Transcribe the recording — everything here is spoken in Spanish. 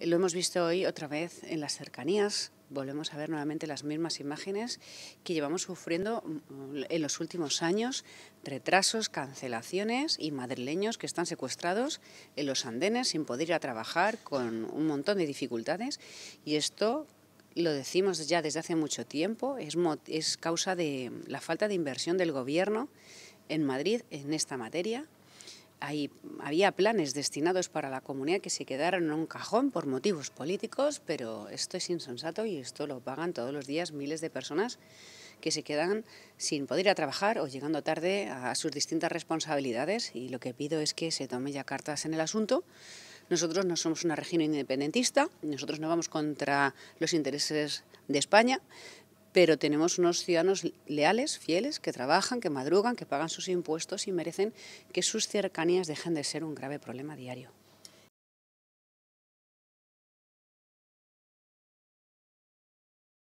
Lo hemos visto hoy otra vez en las cercanías. Volvemos a ver nuevamente las mismas imágenes que llevamos sufriendo mm, en los últimos años, retrasos, cancelaciones y madrileños que están secuestrados en los andenes sin poder ir a trabajar con un montón de dificultades. Y esto lo decimos ya desde hace mucho tiempo, es, es causa de la falta de inversión del Gobierno en Madrid en esta materia, hay había planes destinados para la comunidad que se quedaron en un cajón por motivos políticos, pero esto es insensato y esto lo pagan todos los días miles de personas que se quedan sin poder ir a trabajar o llegando tarde a sus distintas responsabilidades y lo que pido es que se tome ya cartas en el asunto. Nosotros no somos una región independentista, nosotros no vamos contra los intereses de España, pero tenemos unos ciudadanos leales, fieles, que trabajan, que madrugan, que pagan sus impuestos y merecen que sus cercanías dejen de ser un grave problema diario.